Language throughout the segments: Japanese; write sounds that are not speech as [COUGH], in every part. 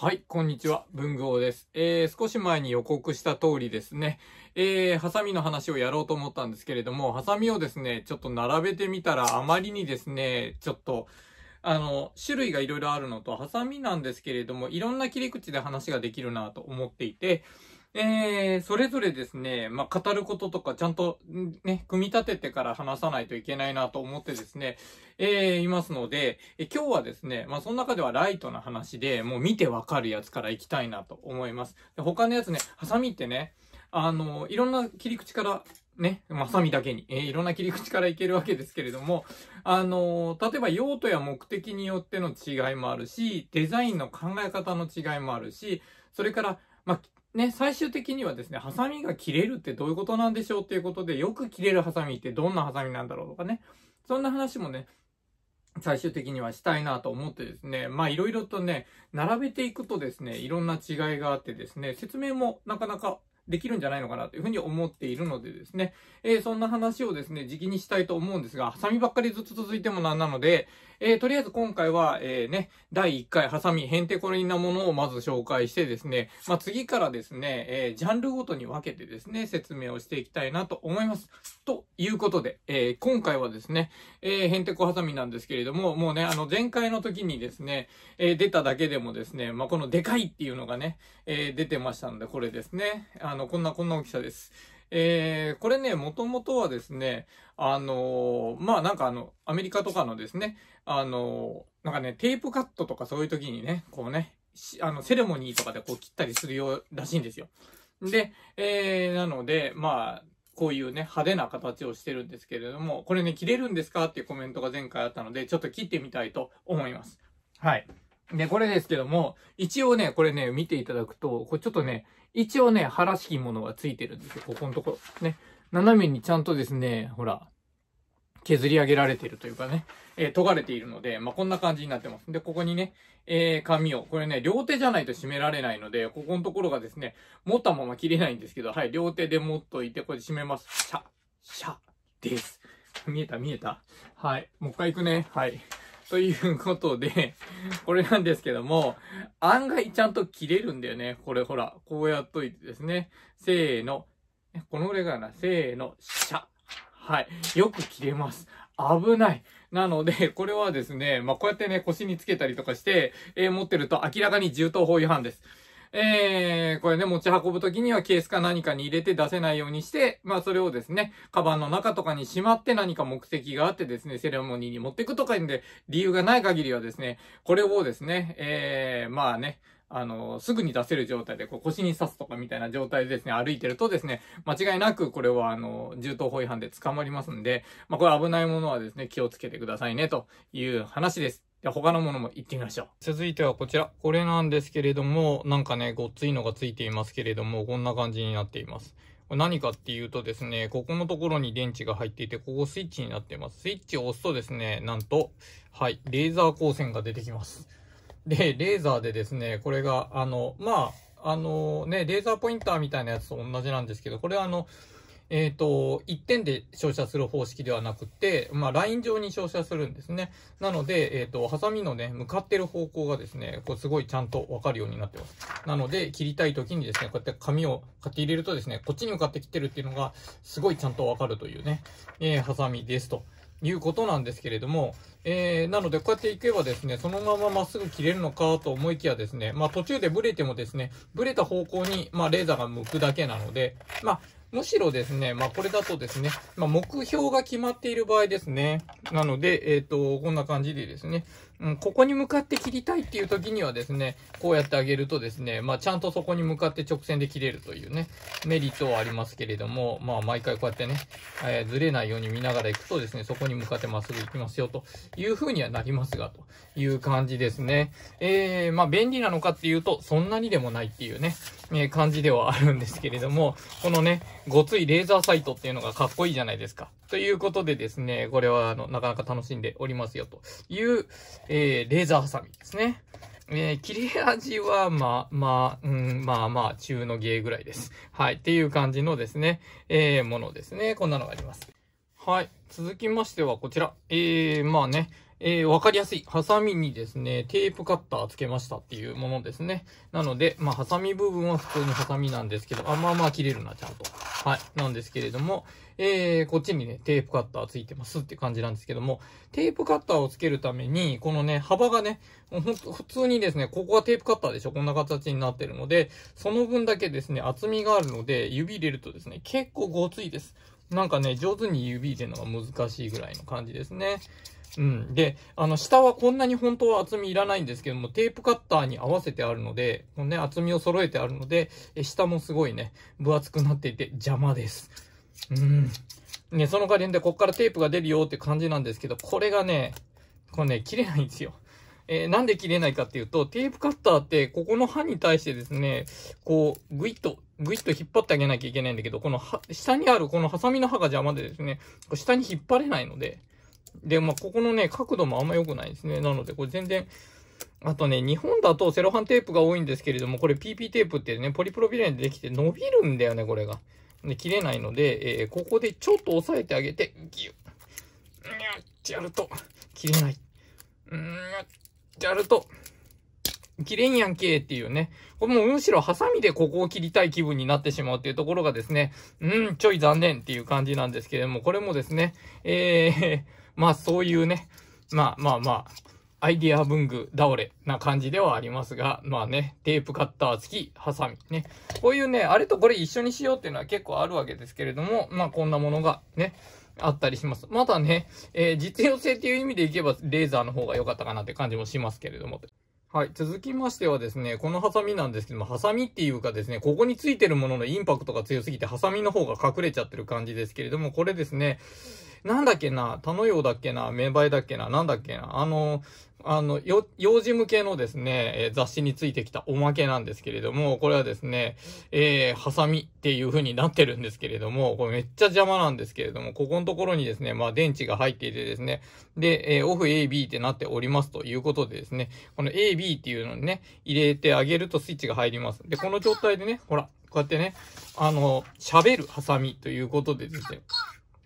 はい、こんにちは。文具王です。えー、少し前に予告した通りですね、えー、ハサミの話をやろうと思ったんですけれども、ハサミをですね、ちょっと並べてみたら、あまりにですね、ちょっと、あの、種類がいろいろあるのと、ハサミなんですけれども、いろんな切り口で話ができるなと思っていて、えー、それぞれですね、まあ、語ることとかちゃんとね、組み立ててから話さないといけないなと思ってですね、えー、いますので、えー、今日はですね、まあ、その中ではライトな話で、もう見てわかるやつからいきたいなと思います。で他のやつね、ハサミってね、あの、いろんな切り口からね、まさみだけに、えー、いろんな切り口からいけるわけですけれども、あのー、例えば用途や目的によっての違いもあるし、デザインの考え方の違いもあるし、それから、まあ、ね、最終的にはですね、ハサミが切れるってどういうことなんでしょうっていうことで、よく切れるハサミってどんなハサミなんだろうとかね、そんな話もね、最終的にはしたいなと思ってですね、まあいろいろとね、並べていくとですね、いろんな違いがあってですね、説明もなかなかできるんじゃないのかなというふうに思っているのでですね、えー、そんな話をですね、じきにしたいと思うんですが、ハサミばっかりずっと続いてもなんなので、えー、とりあえず今回は、えー、ね、第1回ハサミヘンテコリンなものをまず紹介してですね、まあ、次からですね、えー、ジャンルごとに分けてですね、説明をしていきたいなと思います。ということで、えー、今回はですね、えー、ヘンテコハサミなんですけれども、もうね、あの前回の時にですね、えー、出ただけでもですね、まあ、このでかいっていうのがね、えー、出てましたので、これですね、あの、こんな、こんな大きさです。えー、これね、もともとはですね、あのー、まあ、なんかあの、アメリカとかのですね、あのー、なんかね、テープカットとかそういう時にね、こうね、あの、セレモニーとかでこう切ったりするようらしいんですよ。で、えー、なので、まあ、こういうね、派手な形をしてるんですけれども、これね、切れるんですかっていうコメントが前回あったので、ちょっと切ってみたいと思います。はい。で、これですけども、一応ね、これね、見ていただくと、これちょっとね、一応ね、腹敷物ものがついてるんですよ。ここのところ。ね。斜めにちゃんとですね、ほら、削り上げられてるというかね、えー、尖れているので、まあ、こんな感じになってます。で、ここにね、えー、紙を、これね、両手じゃないと締められないので、ここのところがですね、持ったまま切れないんですけど、はい、両手で持っといて、これで締めます。シャ、ッ、シャ、です。見えた、見えた。はい、もう一回行くね。はい。ということで、これなんですけども、案外ちゃんと切れるんだよね。これほら、こうやっといてですね。せーの。このぐらいかな。せーの、シャ。はい。よく切れます。危ない。なので、これはですね、まあ、こうやってね、腰につけたりとかして、えー、持ってると明らかに銃刀法違反です。えー、これね、持ち運ぶときにはケースか何かに入れて出せないようにして、まあそれをですね、カバンの中とかにしまって何か目的があってですね、セレモニーに持ってくとか言うんで、理由がない限りはですね、これをですね、えー、まあね、あの、すぐに出せる状態で、こう腰に刺すとかみたいな状態でですね、歩いてるとですね、間違いなくこれはあの、銃刀法違反で捕まりますんで、まあこれ危ないものはですね、気をつけてくださいね、という話です。であ他のものも行ってみましょう。続いてはこちら。これなんですけれども、なんかね、ごっついのがついていますけれども、こんな感じになっています。何かっていうとですね、ここのところに電池が入っていて、ここスイッチになっています。スイッチを押すとですね、なんと、はい、レーザー光線が出てきます。で、レーザーでですね、これが、あの、まあ、あのね、レーザーポインターみたいなやつと同じなんですけど、これはあの、えっ、ー、と、1点で照射する方式ではなくて、まあ、ライン上に照射するんですね。なので、えっ、ー、と、ハサミのね、向かってる方向がですね、こう、すごいちゃんとわかるようになってます。なので、切りたい時にですね、こうやって紙を買って入れるとですね、こっちに向かってきてるっていうのが、すごいちゃんとわかるというね、えー、ハサミですと。いうことなんですけれども、えー、なので、こうやっていけばですね、そのまままっすぐ切れるのかと思いきやですね、まあ途中でブレてもですね、ブレた方向に、まあレーザーが向くだけなので、まあ、むしろですね、まあ、これだとですね、まあ、目標が決まっている場合ですね。なので、えっ、ー、と、こんな感じでですね、うん、ここに向かって切りたいっていう時にはですね、こうやってあげるとですね、まあ、ちゃんとそこに向かって直線で切れるというね、メリットはありますけれども、まあ、毎回こうやってね、えー、ずれないように見ながら行くとですね、そこに向かってまっすぐ行きますよという風にはなりますが、という感じですね。えー、まあ、便利なのかっていうと、そんなにでもないっていうね、えー、感じではあるんですけれども、このね、ごついレーザーサイトっていうのがかっこいいじゃないですか。ということでですね、これは、あの、なかなか楽しんでおりますよ、という、えー、レーザーハサミですね。えー、切れ味は、まあ、まあ、うん、まあまあ、中の芸ぐらいです。はい。っていう感じのですね、えー、ものですね。こんなのがあります。はい。続きましてはこちら。えー、まあね、えー、わかりやすい。ハサミにですね、テープカッターつけましたっていうものですね。なので、まあ、ハサミ部分は普通にハサミなんですけど、あ、まあまあ切れるな、ちゃんと。はい。なんですけれども、えー、こっちにね、テープカッターついてますって感じなんですけども、テープカッターをつけるために、このね、幅がね、ほんと、普通にですね、ここはテープカッターでしょこんな形になってるので、その分だけですね、厚みがあるので、指入れるとですね、結構ごついです。なんかね、上手に指入れるのが難しいぐらいの感じですね。うん。で、あの、下はこんなに本当は厚みいらないんですけども、テープカッターに合わせてあるので、このね、厚みを揃えてあるので、下もすごいね、分厚くなっていて邪魔です。うん。ね、その代わりで、こっからテープが出るよって感じなんですけど、これがね、これね、切れないんですよ。えー、なんで切れないかっていうと、テープカッターって、ここの刃に対してですね、こう、ぐいっと、ぐいっと引っ張ってあげなきゃいけないんだけど、この下にあるこのハサミの刃が邪魔でですね、下に引っ張れないので、で、まあ、ここのね、角度もあんま良くないですね。なので、これ全然、あとね、日本だとセロハンテープが多いんですけれども、これ PP テープってね、ポリプロビレンでできて伸びるんだよね、これが。で、切れないので、えー、ここでちょっと押さえてあげて、ギュッ、にゃってやると、切れない。うん、ってやると、切れんやんけっていうね。これもむしろハサミでここを切りたい気分になってしまうっていうところがですね、うん、ちょい残念っていう感じなんですけれども、これもですね、えー、[LAUGHS] まあそういうね、まあまあまあ、アイディア文具倒れな感じではありますが、まあね、テープカッター付き、ハサミね。こういうね、あれとこれ一緒にしようっていうのは結構あるわけですけれども、まあこんなものがね、あったりします。またね、えー、実用性っていう意味でいけば、レーザーの方が良かったかなって感じもしますけれども。はい。続きましてはですね、このハサミなんですけども、ハサミっていうかですね、ここについてるもののインパクトが強すぎて、ハサミの方が隠れちゃってる感じですけれども、これですね、なんだっけな、他のようだっけな、芽生えだっけな、なんだっけな、あの、あの、よ、幼児向けのですね、えー、雑誌についてきたおまけなんですけれども、これはですね、えー、ハサミっていう風になってるんですけれども、これめっちゃ邪魔なんですけれども、ここのところにですね、まあ電池が入っていてですね、で、えー、オフ AB ってなっておりますということでですね、この AB っていうのにね、入れてあげるとスイッチが入ります。で、この状態でね、ほら、こうやってね、あの、喋るハサミということでですね、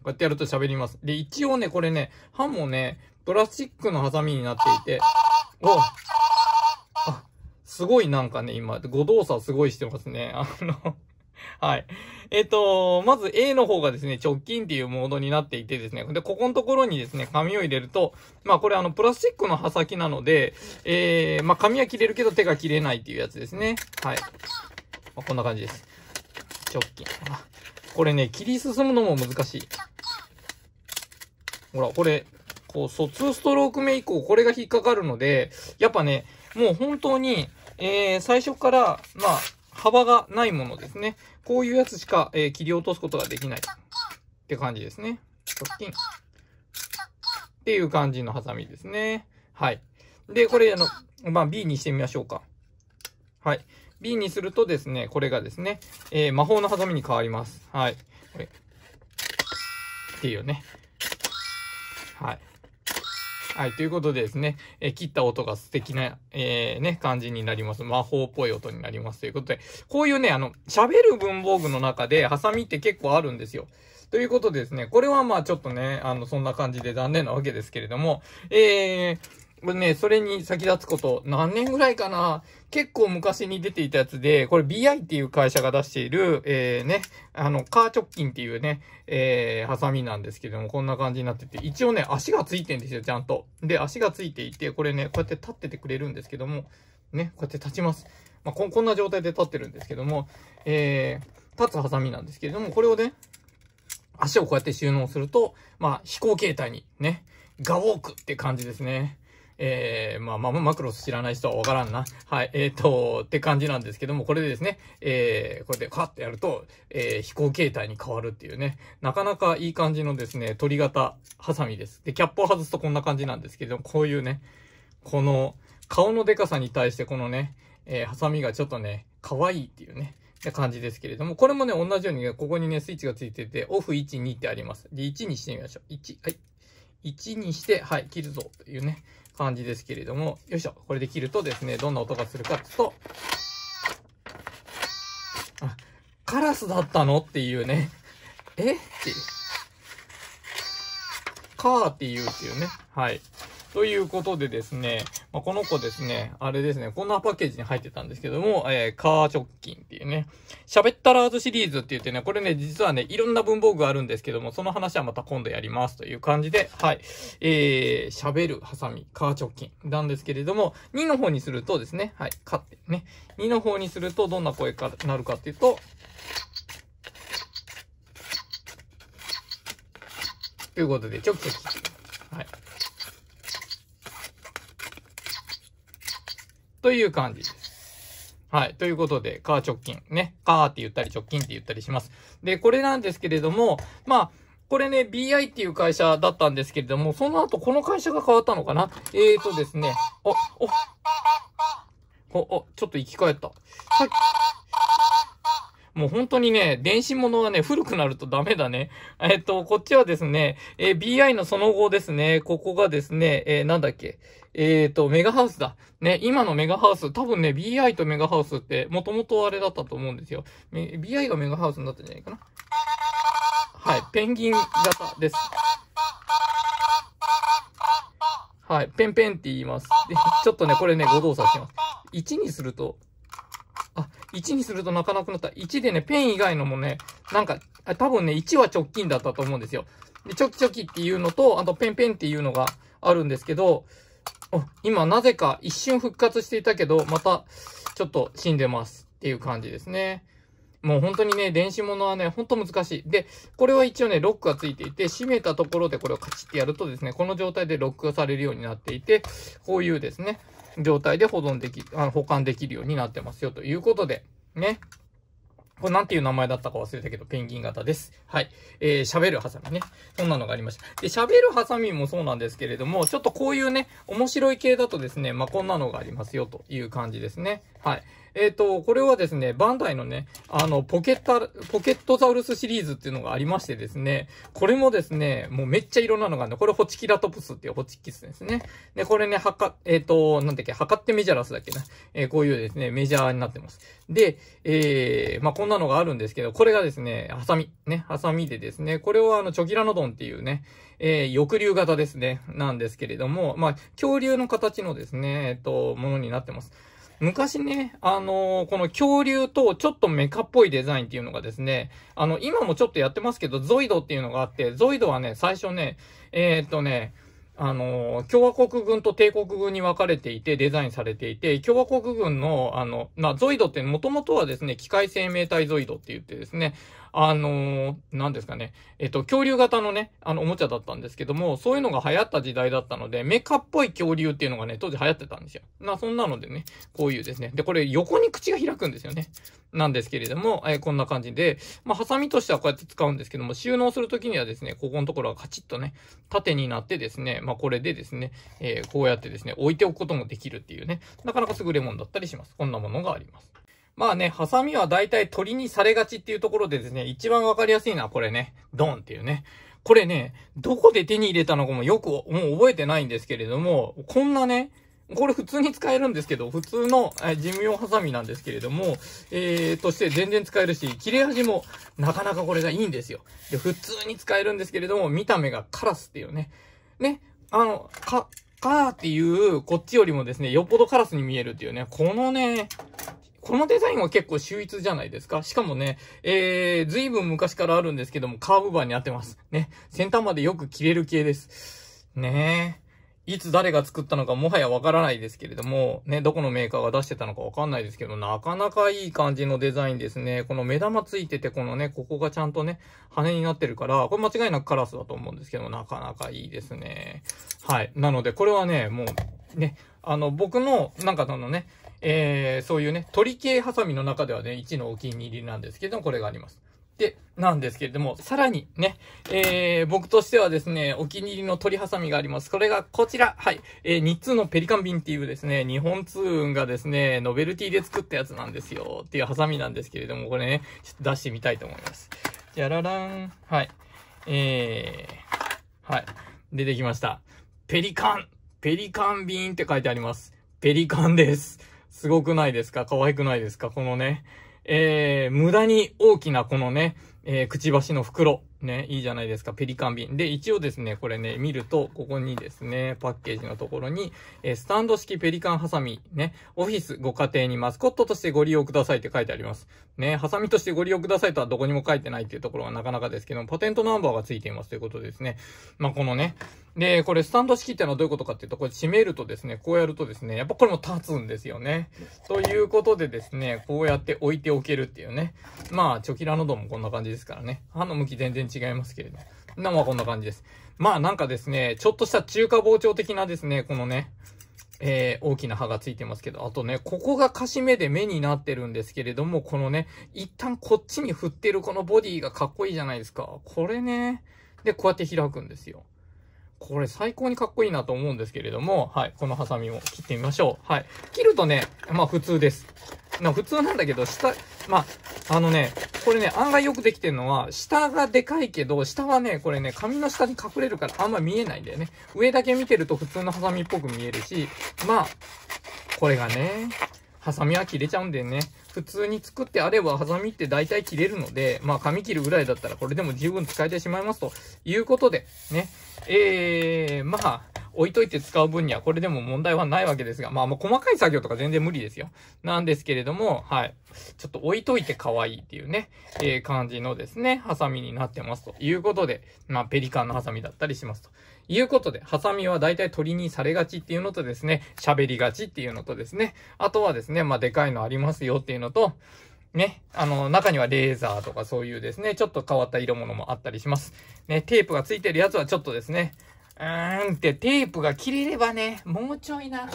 こうやってやると喋ります。で、一応ね、これね、歯もね、プラスチックのハサミになっていて、おあ、すごいなんかね、今、誤動作すごいしてますね。あの [LAUGHS] はい。えっ、ー、と、まず A の方がですね、直近っていうモードになっていてですね、で、ここのところにですね、紙を入れると、まあこれあの、プラスチックの刃先なので、えー、まあ紙は切れるけど手が切れないっていうやつですね。はい。まあ、こんな感じです。直近。これね、切り進むのも難しい。ほら、これ、こう、疎通2ストローク目以降、これが引っかかるので、やっぱね、もう本当に、えー、最初から、まあ、幅がないものですね。こういうやつしか、えー、切り落とすことができない。って感じですね。直近。っていう感じのハサミですね。はい。で、これ、あの、まあ、B にしてみましょうか。はい。B にするとですね、これがですね、えー、魔法のハサミに変わります。はい。これ。っていうね。はい。[LAUGHS] はい、ということでですね、え切った音が素敵な、えー、ね、感じになります。魔法っぽい音になりますということで、こういうね、あの、喋る文房具の中で、ハサミって結構あるんですよ。ということでですね、これはまあちょっとね、あの、そんな感じで残念なわけですけれども、えー、これね、それに先立つこと、何年ぐらいかな結構昔に出ていたやつで、これ BI っていう会社が出している、えー、ね、あの、カー直近っていうね、えー、ハサミなんですけども、こんな感じになってて、一応ね、足がついてんですよ、ちゃんと。で、足がついていて、これね、こうやって立っててくれるんですけども、ね、こうやって立ちます。まあ、こ、こんな状態で立ってるんですけども、えー、立つハサミなんですけれども、これをね、足をこうやって収納すると、まあ、飛行形態にね、ガウォークって感じですね。えー、まあ、まマクロス知らない人はわからんな。はい、えっ、ー、と、って感じなんですけども、これでですね、えー、これでカッてやると、えー、飛行形態に変わるっていうね、なかなかいい感じのですね、鳥型ハサミです。で、キャップを外すとこんな感じなんですけども、こういうね、この、顔のデカさに対してこのね、えー、ハサミがちょっとね、可愛いっていうね、って感じですけれども、これもね、同じようにね、ここにね、スイッチがついてて、オフ1、2ってあります。で、1にしてみましょう。1、はい。1にして、はい、切るぞというね。感じですけれども、よいしょ、これで切るとですね、どんな音がするかっていうと、あ、カラスだったのっていうね、えってカーっていうっていうね、はい。ということでですね、まあ、この子ですね、あれですね、こんなパッケージに入ってたんですけども、えー、カー直近っていうね、喋ったらーずシリーズって言ってね、これね、実はね、いろんな文房具あるんですけども、その話はまた今度やりますという感じで、はい、えー、喋る、ハサミ、カー直近なんですけれども、2の方にするとですね、はい、カってね、2の方にするとどんな声かなるかっていうと、ということで、ちょっちょき。という感じです。はい。ということで、カー直近。ね。カーって言ったり直近って言ったりします。で、これなんですけれども、まあ、これね、BI っていう会社だったんですけれども、その後この会社が変わったのかなえーとですね、お、お、お、おちょっと生き返った。さっきもう本当にね、電子物はね、古くなるとダメだね。えっと、こっちはですね、えー、BI のその後ですね、ここがですね、えー、なんだっけ。えっ、ー、と、メガハウスだ。ね、今のメガハウス、多分ね、BI とメガハウスって、もともとあれだったと思うんですよ。BI がメガハウスになったんじゃないかな。はい、ペンギン型です。はい、ペンペンって言います。ちょっとね、これね、誤動作します。1にすると、あ、1にすると泣かなくなった。1でね、ペン以外のもね、なんか、多分ね、1は直近だったと思うんですよ。で、チョキチョキっていうのと、あとペンペンっていうのがあるんですけど、今なぜか一瞬復活していたけど、またちょっと死んでますっていう感じですね。もう本当にね、電子物はね、ほんと難しい。で、これは一応ね、ロックがついていて、閉めたところでこれをカチッてやるとですね、この状態でロックがされるようになっていて、こういうですね、状態で保存でき、あの保管できるようになってますよということで、ね。これなんていう名前だったか忘れたけど、ペンギン型です。はい。えー、喋るハサミね。そんなのがありました。で、喋るハサミもそうなんですけれども、ちょっとこういうね、面白い系だとですね、まあ、こんなのがありますよという感じですね。はい。えっ、ー、と、これはですね、バンダイのね、あの、ポケット、ポケットザウルスシリーズっていうのがありましてですね、これもですね、もうめっちゃいろんなのがあるの。これホチキラトプスっていうホチキスですね。で、これね、はか、えっ、ー、と、なんだっけ、測ってメジャラスだっけな。えー、こういうですね、メジャーになってます。で、えー、まあ、こんなのがあるんですけど、これがですね、ハサミ、ね、ハサミでですね、これはあの、チョキラノドンっていうね、えー、翼竜型ですね、なんですけれども、まあ、恐竜の形のですね、えっ、ー、と、ものになってます。昔ね、あのー、この恐竜とちょっとメカっぽいデザインっていうのがですね、あの、今もちょっとやってますけど、ゾイドっていうのがあって、ゾイドはね、最初ね、えー、っとね、あの、共和国軍と帝国軍に分かれていて、デザインされていて、共和国軍の、あの、まあ、ゾイドってもともとはですね、機械生命体ゾイドって言ってですね、あの何ですかね、えっと、恐竜型のね、あの、おもちゃだったんですけども、そういうのが流行った時代だったので、メカっぽい恐竜っていうのがね、当時流行ってたんですよ。な、そんなのでね、こういうですね。で、これ横に口が開くんですよね。なんですけれども、えー、こんな感じで、まあ、ハサミとしてはこうやって使うんですけども、収納するときにはですね、ここのところはカチッとね、縦になってですね、まあ、これでですね、えー、こうやってですね、置いておくこともできるっていうね、なかなか優れものだったりします。こんなものがあります。まあね、ハサミは大体鳥にされがちっていうところでですね、一番わかりやすいのはこれね、ドンっていうね。これね、どこで手に入れたのかもよく、もう覚えてないんですけれども、こんなね、これ普通に使えるんですけど、普通の事務用ハサミなんですけれども、えー、として全然使えるし、切れ味もなかなかこれがいいんですよ。で、普通に使えるんですけれども、見た目がカラスっていうね。ね、あの、か、かーっていう、こっちよりもですね、よっぽどカラスに見えるっていうね、このね、このデザインは結構秀逸じゃないですかしかもね、えー、ずいぶん昔からあるんですけども、カーブバーに合ってます。ね。先端までよく切れる系です。ねえ。いつ誰が作ったのかもはやわからないですけれども、ね、どこのメーカーが出してたのかわかんないですけど、なかなかいい感じのデザインですね。この目玉ついてて、このね、ここがちゃんとね、羽になってるから、これ間違いなくカラスだと思うんですけど、なかなかいいですね。はい。なので、これはね、もう、ね、あの、僕の、なんかそのね、えー、そういうね、鳥系ハサミの中ではね、1のお気に入りなんですけども、これがあります。で、なんですけれども、さらにね、えー、僕としてはですね、お気に入りの鳥ハサミがあります。これがこちら。はい。えー、日通のペリカンビンっていうですね、日本通運がですね、ノベルティで作ったやつなんですよっていうハサミなんですけれども、これね、ちょっと出してみたいと思います。じゃららん。はい。えー、はい。出てきました。ペリカン。ペリカンビンって書いてあります。ペリカンです。すごくないですか可愛くないですかこのね、えー、無駄に大きなこのね、えー、くちばしの袋。ね、いいじゃないですか。ペリカン瓶。で、一応ですね、これね、見ると、ここにですね、パッケージのところに、えー、スタンド式ペリカンハサミ、ね、オフィスご家庭にマスコットとしてご利用くださいって書いてあります。ね、ハサミとしてご利用くださいとはどこにも書いてないっていうところはなかなかですけども、パテントナンバーがついていますということですね。まあ、このね、で、これスタンド式ってのはどういうことかっていうと、これ閉めるとですね、こうやるとですね、やっぱこれも立つんですよね。ということでですね、こうやって置いておけるっていうね。まあ、チョキラノドンもこんな感じですからね。刃の向き全然違いますけれど。まあ、こんな感じです。まあ、なんかですね、ちょっとした中華包丁的なですね、このね、えー、大きな刃がついてますけど、あとね、ここがかしめで目になってるんですけれども、このね、一旦こっちに振ってるこのボディがかっこいいじゃないですか。これね、で、こうやって開くんですよ。これ最高にかっこいいなと思うんですけれども、はい、このハサミも切ってみましょう。はい。切るとね、まあ普通です。な普通なんだけど、下、まあ、あのね、これね、案外よくできてるのは、下がでかいけど、下はね、これね、髪の下に隠れるからあんま見えないんだよね。上だけ見てると普通のハサミっぽく見えるし、まあ、これがね、ハサミは切れちゃうんでね、普通に作ってあればハサミって大体切れるので、まあ紙切るぐらいだったらこれでも十分使えてしまいますということで、ね。えー、まあ、置いといて使う分にはこれでも問題はないわけですが、まあもう細かい作業とか全然無理ですよ。なんですけれども、はい。ちょっと置いといて可愛いっていうね、えー、感じのですね、ハサミになってますということで、まあペリカンのハサミだったりしますと。いうことで、ハサミは大体鳥にされがちっていうのとですね、喋りがちっていうのとですね、あとはですね、まあ、でかいのありますよっていうのと、ね、あの、中にはレーザーとかそういうですね、ちょっと変わった色物もあったりします。ね、テープが付いてるやつはちょっとですね、うーんってテープが切れればね、もうちょいな、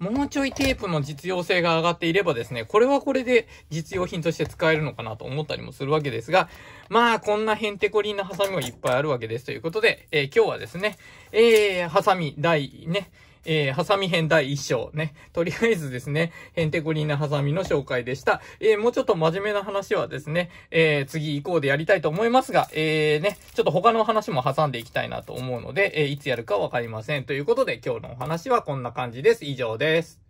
もうちょいテープの実用性が上がっていればですね、これはこれで実用品として使えるのかなと思ったりもするわけですが、まあ、こんなヘンテコリンなハサミもいっぱいあるわけですということで、えー、今日はですね、えー、ハサミ第ね、えー、ハサミ編第1章ね。とりあえずですね、ヘンテコリーなハサミの紹介でした。えー、もうちょっと真面目な話はですね、えー、次以降でやりたいと思いますが、えー、ね、ちょっと他の話も挟んでいきたいなと思うので、えー、いつやるかわかりません。ということで、今日のお話はこんな感じです。以上です。